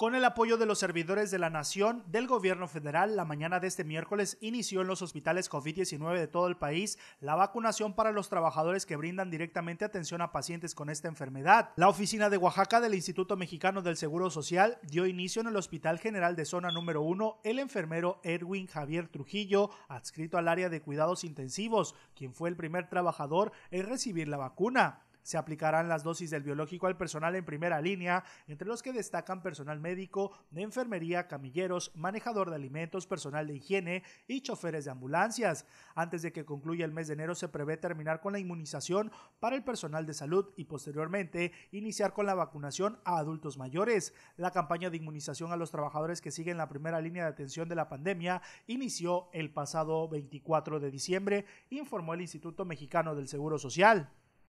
Con el apoyo de los servidores de la Nación, del gobierno federal, la mañana de este miércoles inició en los hospitales COVID-19 de todo el país la vacunación para los trabajadores que brindan directamente atención a pacientes con esta enfermedad. La oficina de Oaxaca del Instituto Mexicano del Seguro Social dio inicio en el Hospital General de Zona Número 1 el enfermero Edwin Javier Trujillo, adscrito al área de cuidados intensivos, quien fue el primer trabajador en recibir la vacuna se aplicarán las dosis del biológico al personal en primera línea, entre los que destacan personal médico, de enfermería, camilleros, manejador de alimentos, personal de higiene y choferes de ambulancias. Antes de que concluya el mes de enero se prevé terminar con la inmunización para el personal de salud y posteriormente iniciar con la vacunación a adultos mayores. La campaña de inmunización a los trabajadores que siguen la primera línea de atención de la pandemia inició el pasado 24 de diciembre, informó el Instituto Mexicano del Seguro Social.